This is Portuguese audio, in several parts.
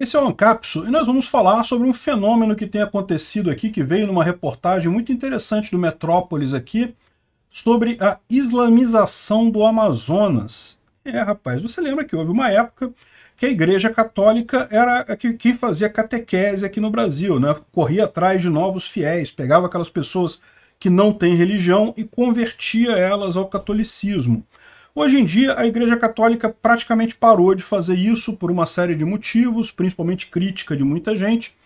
Esse é o Ancapso e nós vamos falar sobre um fenômeno que tem acontecido aqui, que veio numa reportagem muito interessante do Metrópolis aqui, sobre a islamização do Amazonas. É, rapaz, você lembra que houve uma época que a Igreja Católica era a que, que fazia catequese aqui no Brasil, né? corria atrás de novos fiéis, pegava aquelas pessoas que não têm religião e convertia elas ao catolicismo. Hoje em dia, a Igreja Católica praticamente parou de fazer isso por uma série de motivos, principalmente crítica de muita gente.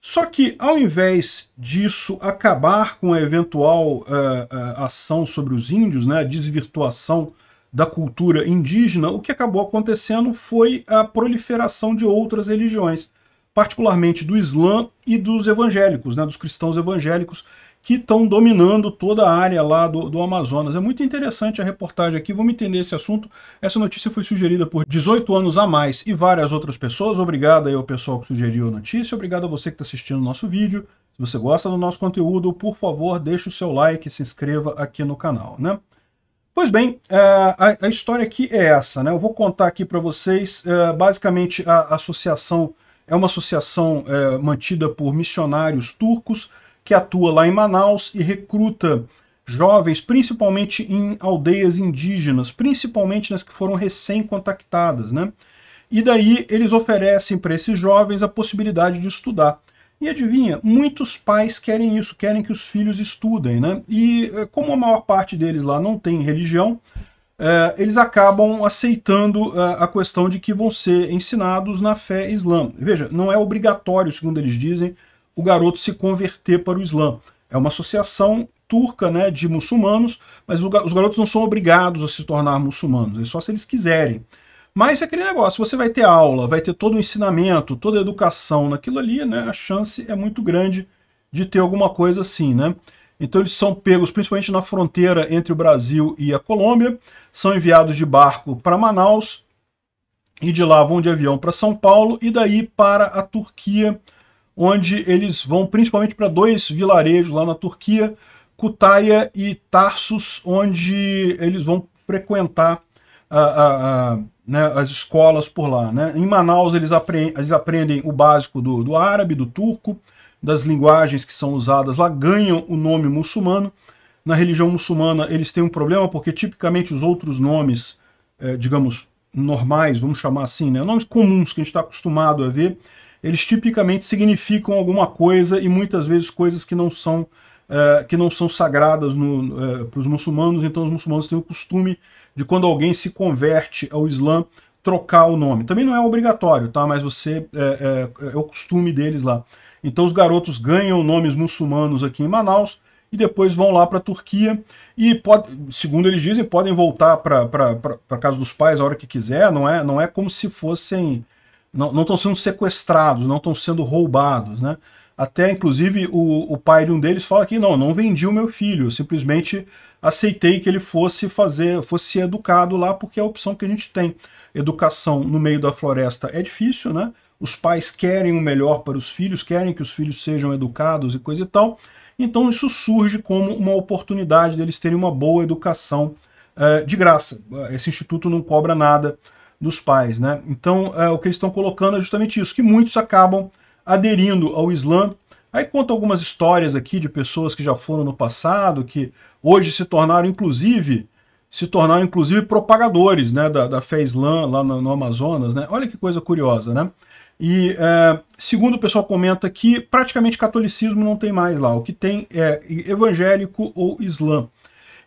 Só que, ao invés disso acabar com a eventual uh, uh, ação sobre os índios, né, a desvirtuação da cultura indígena, o que acabou acontecendo foi a proliferação de outras religiões particularmente do Islã e dos evangélicos, né, dos cristãos evangélicos, que estão dominando toda a área lá do, do, Amazonas. É muito interessante a reportagem aqui, vamos entender esse assunto. Essa notícia foi sugerida por 18 anos a mais e várias outras pessoas. Obrigado aí ao pessoal que sugeriu a notícia, obrigado a você que está assistindo o nosso vídeo. Se você gosta do nosso conteúdo, por favor, deixe o seu like e se inscreva aqui no canal, né? Pois bem, é, a, a história aqui é essa, né? Eu vou contar aqui para vocês é, basicamente a associação é uma associação é, mantida por missionários turcos que atua lá em Manaus e recruta jovens, principalmente em aldeias indígenas, principalmente nas que foram recém-contactadas, né? E daí eles oferecem para esses jovens a possibilidade de estudar. E adivinha, muitos pais querem isso, querem que os filhos estudem, né? E é, como a maior parte deles lá não tem religião, é, eles acabam aceitando a, é, a questão de que vão ser ensinados na fé islã. Veja, não é obrigatório, segundo eles dizem, o garoto se converter para o Islã. É uma associação turca né, de muçulmanos, mas os garotos não são obrigados a se tornar muçulmanos, é só se eles quiserem. Mas é aquele negócio, você vai ter aula, vai ter todo o ensinamento, toda a educação naquilo ali, né, a chance é muito grande de ter alguma coisa assim, né? Então eles são pegos principalmente na fronteira entre o Brasil e a Colômbia, são enviados de barco para Manaus e de lá vão de avião para São Paulo e daí para a Turquia, onde eles vão principalmente para dois vilarejos lá na Turquia, Cutaia e Tarsus, onde eles vão frequentar a, ah, a, ah, a, ah, né, as escolas por lá. Né? Em Manaus eles, apre eles aprendem o básico do, do árabe, do turco, das linguagens que são usadas lá ganham o nome muçulmano. Na religião muçulmana eles têm um problema porque tipicamente os outros nomes, é, digamos, normais, vamos chamar assim, né, nomes comuns que a gente está acostumado a ver, eles tipicamente significam alguma coisa e muitas vezes coisas que não são é, que não são sagradas é, para os muçulmanos, então os muçulmanos têm o costume de quando alguém se converte ao Islã, trocar o nome. Também não é obrigatório, tá? mas você é, é, é o costume deles lá. Então os garotos ganham nomes muçulmanos aqui em Manaus e depois vão lá para a Turquia e, pode, segundo eles dizem, podem voltar para casa dos pais a hora que quiser. Não é, não é como se fossem... Não estão sendo sequestrados, não estão sendo roubados, né? Até, inclusive, o, o, pai de um deles fala que não, não vendi o meu filho, eu simplesmente aceitei que ele fosse fazer, fosse ser educado lá, porque é a opção que a gente tem. Educação no meio da floresta é difícil, né? os pais querem o melhor para os filhos, querem que os filhos sejam educados e coisa e tal. Então isso surge como uma oportunidade deles terem uma boa educação eh, de graça. Esse instituto não cobra nada dos pais, né? Então eh, o que eles estão colocando é justamente isso, que muitos acabam aderindo ao Islã. Aí conta algumas histórias aqui de pessoas que já foram no passado, que hoje se tornaram inclusive se tornaram inclusive propagadores né, da, da fé islã lá no, no Amazonas. Né? Olha que coisa curiosa, né? E é, segundo o pessoal comenta aqui, praticamente catolicismo não tem mais lá. O que tem é evangélico ou islã.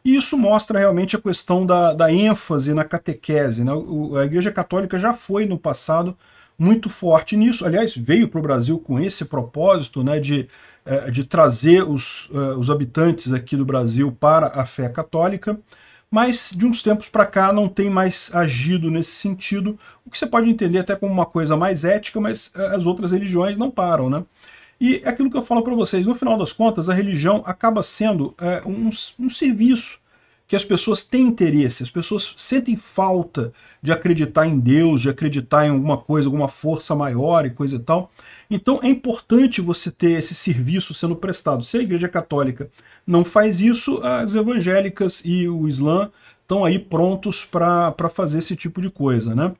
E isso mostra realmente a questão da, da ênfase na catequese. Né? O, a Igreja Católica já foi no passado muito forte nisso. Aliás, veio para o Brasil com esse propósito né, de, é, de trazer os, é, os habitantes aqui do Brasil para a fé católica mas de uns tempos para cá não tem mais agido nesse sentido, o que você pode entender até como uma coisa mais ética, mas eh, as outras religiões não param, né? E é aquilo que eu falo para vocês, no final das contas, a religião acaba sendo é, um, um serviço que as pessoas têm interesse, as pessoas sentem falta de acreditar em Deus, de acreditar em alguma coisa, alguma força maior e coisa e tal. Então é importante você ter esse serviço sendo prestado. Se a Igreja Católica não faz isso, as evangélicas e o Islã estão aí prontos para fazer esse tipo de coisa, né?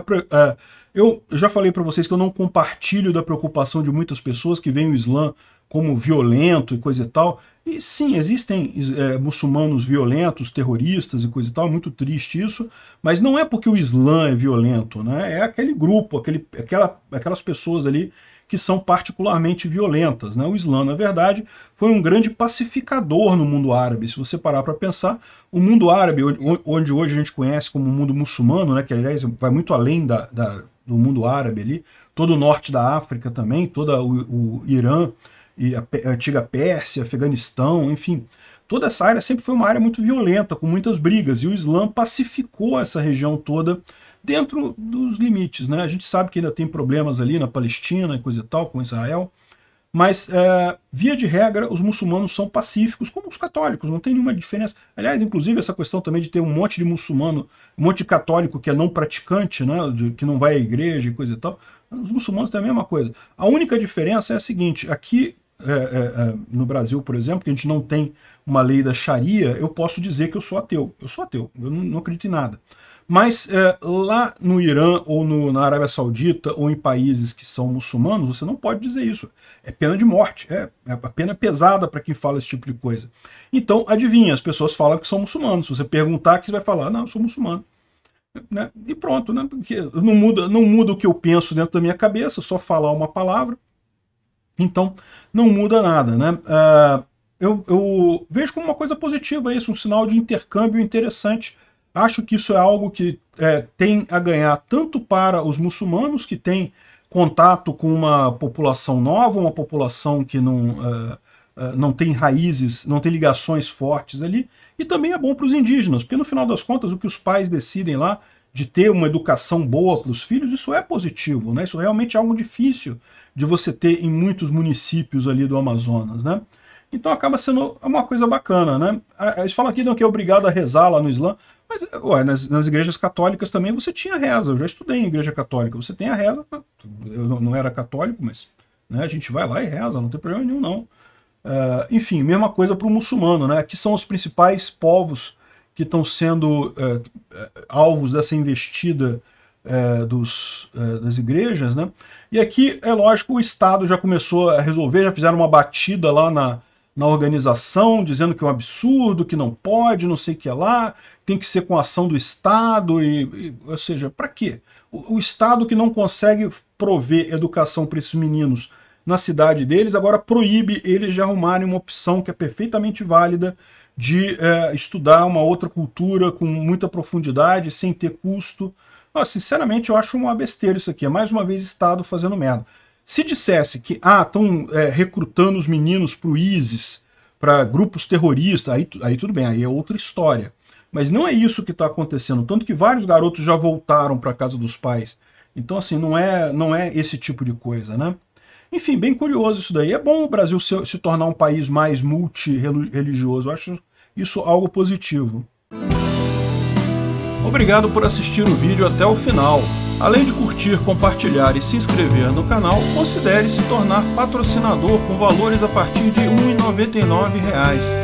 Tá é, eu já falei para vocês que eu não compartilho da preocupação de muitas pessoas que veem o Islã como violento e coisa e tal. E sim, existem é, muçulmanos violentos, terroristas e coisa e tal, muito triste isso, mas não é porque o Islã é violento, né? É aquele grupo, aquele, aquela, aquelas pessoas ali que são particularmente violentas. Né? O Islã, na verdade, foi um grande pacificador no mundo árabe. Se você parar para pensar, o mundo árabe, onde hoje a gente conhece como mundo muçulmano, né, que aliás vai muito além da, da, do mundo árabe ali, todo o norte da África também, todo o, o Irã, e a, a antiga Pérsia, Afeganistão, enfim, toda essa área sempre foi uma área muito violenta, com muitas brigas, e o Islã pacificou essa região toda dentro dos limites. Né? A gente sabe que ainda tem problemas ali na Palestina e coisa e tal, com Israel, mas, é, via de regra, os muçulmanos são pacíficos, como os católicos, não tem nenhuma diferença. Aliás, inclusive, essa questão também de ter um monte de muçulmano, um monte de católico que é não praticante, né, de, que não vai à igreja e coisa e tal, os muçulmanos têm a é mesma coisa. A única diferença é a seguinte, aqui é, é, é, no Brasil, por exemplo, que a gente não tem uma lei da Sharia, eu posso dizer que eu sou ateu. Eu sou ateu, eu não, não acredito em nada. Mas é, lá no Irã ou no, na Arábia Saudita ou em países que são muçulmanos, você não pode dizer isso. É pena de morte, é, é a pena pesada para quem fala esse tipo de coisa. Então, adivinha, as pessoas falam que são muçulmanos. Se você perguntar, que você vai falar, não, eu sou muçulmano. Né? E pronto, né? Porque não muda, não muda o que eu penso dentro da minha cabeça, só falar uma palavra. Então, não muda nada, né? Uh, eu, eu, vejo como uma coisa positiva isso, um sinal de intercâmbio interessante. Acho que isso é algo que é, tem a ganhar tanto para os muçulmanos, que têm contato com uma população nova, uma população que não, uh, uh, não tem raízes, não tem ligações fortes ali, e também é bom para os indígenas, porque no final das contas o que os pais decidem lá de ter uma educação boa para os filhos, isso é positivo, né? Isso realmente é algo difícil de você ter em muitos municípios ali do Amazonas, né? Então acaba sendo uma coisa bacana, né? Eles falam aqui não, que é obrigado a rezar lá no Islã, mas ué, nas, nas, igrejas católicas também você tinha reza. Eu já estudei em igreja católica, você tem a reza. Tá, eu não era católico, mas né, a gente vai lá e reza, não tem problema nenhum, não. Uh, enfim, mesma coisa para o muçulmano, né? Que são os principais povos que estão sendo é, é, alvos dessa investida é, dos, é, das igrejas, né? E aqui, é lógico, o Estado já começou a resolver, já fizeram uma batida lá na, na organização, dizendo que é um absurdo, que não pode, não sei o que é lá, tem que ser com ação do Estado, e, e ou seja, para quê? O, o, Estado que não consegue prover educação para esses meninos na cidade deles, agora proíbe eles de arrumarem uma opção que é perfeitamente válida de é, estudar uma outra cultura com muita profundidade, sem ter custo. sinceramente, eu acho uma besteira isso aqui. É mais uma vez Estado fazendo merda. Se dissesse que ah, estão é, recrutando os meninos para o ISIS, para grupos terroristas, aí, aí tudo bem, aí é outra história. Mas não é isso que está acontecendo. Tanto que vários garotos já voltaram para casa dos pais. Então, assim, não é, não é esse tipo de coisa, né? Enfim, bem curioso isso daí. É bom o Brasil se, se tornar um país mais multirreligioso. Eu acho isso algo positivo. Obrigado por assistir o vídeo até o final. Além de curtir, compartilhar e se inscrever no canal, considere se tornar patrocinador com valores a partir de R$ 1,99